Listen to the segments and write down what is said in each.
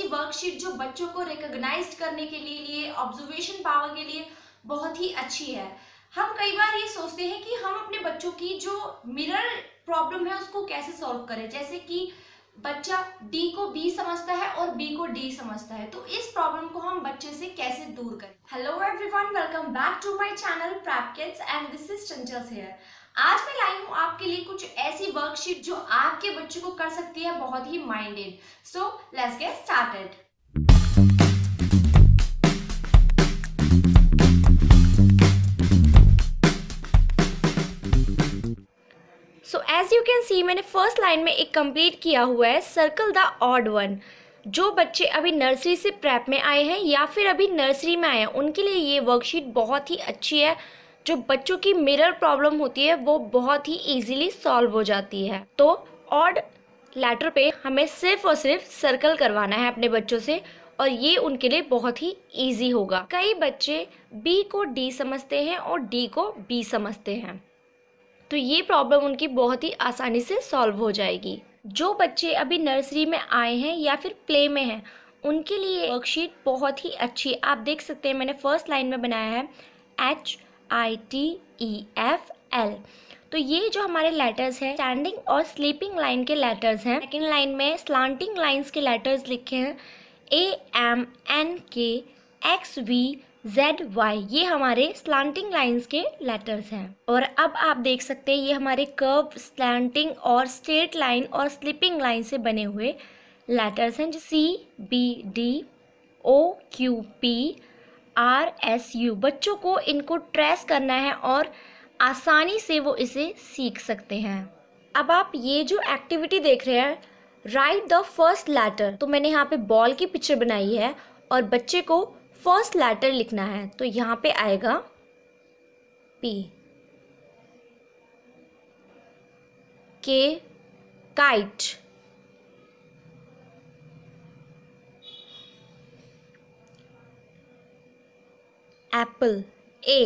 ऐसी वर्कशीट जो बच्चों को रिकोगनाइज करने के लिए लिए ऑब्जर्वेशन पावर के लिए बहुत ही अच्छी है हम कई बार ये सोचते हैं कि हम अपने बच्चों की जो मिरर प्रॉब्लम है उसको कैसे सॉल्व करें जैसे कि बच्चा डी को बी समझता है और बी को डी समझता है तो इस प्रॉब्लम को हम बच्चे से कैसे दूर करें hello everyone welcome back to my channel prep kids and this is Chanchal's here आज मैं लाई हूँ आपके लिए कुछ ऐसी वर्कशीट जो आपके बच्चों को कर सकती है बहुत ही minded so let's get started so as you can see मैंने फर्स्ट लाइन में एक कंप्लीट किया हुआ है सर्कल द ऑड वन जो बच्चे अभी नर्सरी से प्रैप में आए हैं या फिर अभी नर्सरी में आए हैं उनके लिए ये वर्कशीट बहुत ही अच्छी है जो बच्चों की मिरर प्रॉब्लम होती है वो बहुत ही इजीली सॉल्व हो जाती है तो ऑड लेटर पे हमें सिर्फ और सिर्फ सर्कल करवाना है अपने बच्चों से और ये उनके लिए बहुत ही इजी होगा कई बच्चे बी को डी समझते हैं और डी को बी समझते हैं तो ये प्रॉब्लम उनकी बहुत ही आसानी से सॉल्व हो जाएगी जो बच्चे अभी नर्सरी में आए हैं या फिर प्ले में हैं उनके लिए वर्कशीट बहुत ही अच्छी आप देख सकते हैं मैंने फर्स्ट लाइन में बनाया है H I T E F L तो ये जो हमारे लेटर्स हैं स्टैंडिंग और स्लीपिंग लाइन के लेटर्स हैं सेकेंड लाइन में स्लांटिंग लाइन्स के लेटर्स लिखे हैं A M N K X V Z Y ये हमारे स्लांटिंग लाइंस के लेटर्स हैं और अब आप देख सकते हैं ये हमारे कर्व स्लांटिंग और स्ट्रेट लाइन और स्लिपिंग लाइन से बने हुए लेटर्स हैं जो C B D O Q P R S U बच्चों को इनको ट्रेस करना है और आसानी से वो इसे सीख सकते हैं अब आप ये जो एक्टिविटी देख रहे हैं राइट द फर्स्ट लेटर तो मैंने यहाँ पे बॉल की पिक्चर बनाई है और बच्चे को फर्स्ट लेटर लिखना है तो यहाँ पे आएगा पी के काइट apple A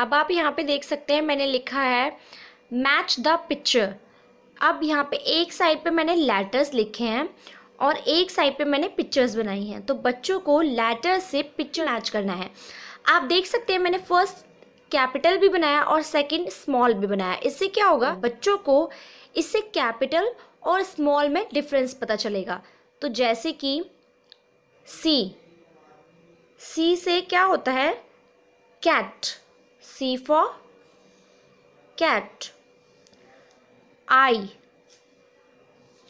अब आप यहाँ पे देख सकते हैं मैंने लिखा है मैच द पिक्चर अब यहाँ पे एक साइड पे मैंने लेटर्स लिखे हैं और एक साइड पे मैंने पिक्चर्स बनाई हैं तो बच्चों को लेटर से पिक्चर मैच करना है आप देख सकते हैं मैंने फर्स्ट कैपिटल भी बनाया और सेकंड स्मॉल भी बनाया इससे क्या होगा बच्चों को इससे कैपिटल और स्मॉल में डिफरेंस पता चलेगा तो जैसे कि सी सी से क्या होता है cat C for cat I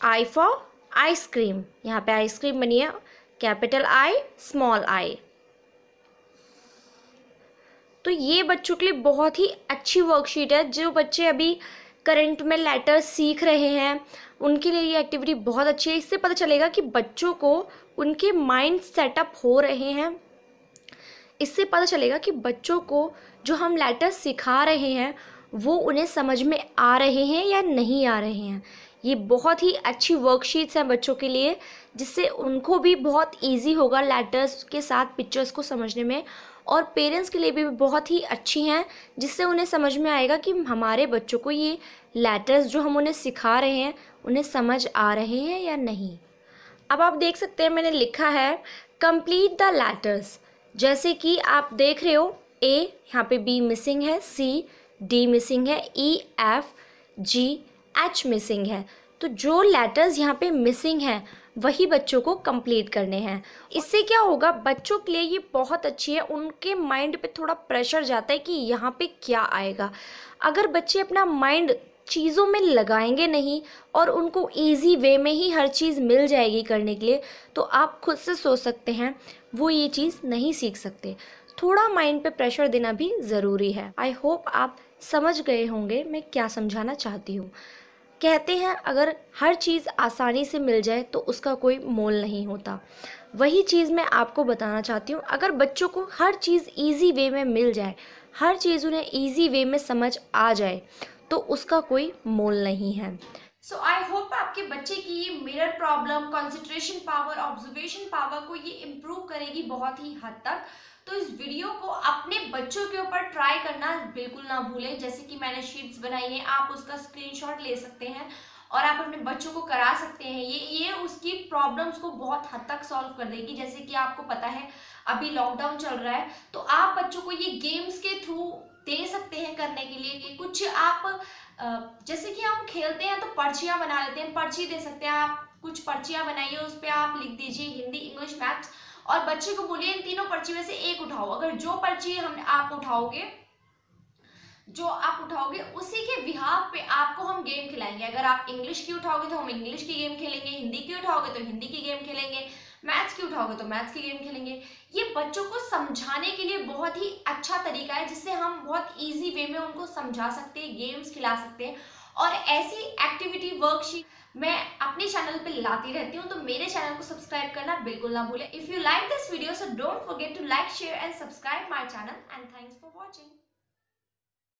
I for ice cream यहाँ पे आइसक्रीम बनी है कैपिटल आई स्मॉल आई तो ये बच्चों के लिए बहुत ही अच्छी वर्कशीट है जो बच्चे अभी करंट में लेटर्स सीख रहे हैं उनके लिए ये एक्टिविटी बहुत अच्छी है इससे पता चलेगा कि बच्चों को उनके माइंड सेटअप हो रहे हैं इससे पता चलेगा कि बच्चों को जो हम लेटर्स सिखा रहे हैं वो उन्हें समझ में आ रहे हैं या नहीं आ रहे हैं ये बहुत ही अच्छी वर्कशीट्स हैं बच्चों के लिए जिससे उनको भी बहुत इजी होगा लेटर्स के साथ पिक्चर्स को समझने में और पेरेंट्स के लिए भी बहुत ही अच्छी हैं जिससे उन्हें समझ में आएगा कि हमारे बच्चों को ये लेटर्स जो हम उन्हें सिखा रहे हैं उन्हें समझ आ रहे हैं या नहीं अब आप देख सकते हैं मैंने लिखा है कंप्लीट द लेटर्स जैसे कि आप देख रहे हो ए यहाँ पे बी मिसिंग है सी डी मिसिंग है E F G H missing है तो जो लेटर्स यहाँ पे मिसिंग हैं वही बच्चों को कंप्लीट करने हैं इससे क्या होगा बच्चों के लिए ये बहुत अच्छी है उनके माइंड पे थोड़ा प्रेशर जाता है कि यहाँ पे क्या आएगा अगर बच्चे अपना माइंड चीज़ों में लगाएंगे नहीं और उनको इजी वे में ही हर चीज़ मिल जाएगी करने के लिए तो आप खुद से सोच सकते हैं वो ये चीज़ नहीं सीख सकते थोड़ा माइंड पे प्रेशर देना भी ज़रूरी है आई होप आप समझ गए होंगे मैं क्या समझाना चाहती हूँ कहते हैं अगर हर चीज़ आसानी से मिल जाए तो उसका कोई मोल नहीं होता वही चीज़ मैं आपको बताना चाहती हूँ अगर बच्चों को हर चीज़ ईजी वे में मिल जाए हर चीज़ उन्हें ईजी वे में समझ आ जाए तो उसका कोई मोल नहीं है सो आई होप आपके बच्चे की ये mirror problem concentration power observation power को ये इम्प्रूव करेगी बहुत ही हद तक तो इस वीडियो को अपने बच्चों के ऊपर ट्राई करना बिल्कुल ना भूलें जैसे कि मैंने शीट्स बनाई है आप उसका स्क्रीनशॉट ले सकते हैं और आप अपने बच्चों को करा सकते हैं ये ये उसकी प्रॉब्लम्स को बहुत हद तक सॉल्व कर देगी जैसे कि आपको पता है अभी लॉकडाउन चल रहा है तो आप बच्चों को ये गेम्स के थ्रू दे सकते हैं करने के लिए कि कुछ आप जैसे कि हम खेलते हैं तो पर्चियाँ बना लेते हैं पर्ची दे सकते हैं आप कुछ पर्चियाँ बनाइए उस पर आप लिख दीजिए हिंदी इंग्लिश मैथ्स और बच्चे को बोलिए इन तीनों पर्ची में से एक उठाओ अगर जो पर्ची हम आप उठाओगे जो आप उठाओगे उसी के बिहाव पे आपको हम गेम खिलाएंगे अगर आप इंग्लिश की उठाओगे तो हम इंग्लिश की गेम खेलेंगे हिंदी की उठाओगे तो हिंदी की गेम खेलेंगे मैथ्स की उठाओगे तो मैथ्स की गेम खेलेंगे ये बच्चों को समझाने के लिए बहुत ही अच्छा तरीका है जिससे हम बहुत ईजी वे में उनको समझा सकते हैं गेम्स खिला सकते हैं और ऐसी एक्टिविटी वर्कशीट मैं अपने चैनल पे लाती रहती हूँ तो मेरे चैनल को सब्सक्राइब करना बिल्कुल ना भूले if you like this video so don't forget to like share and subscribe my channel and thanks for watching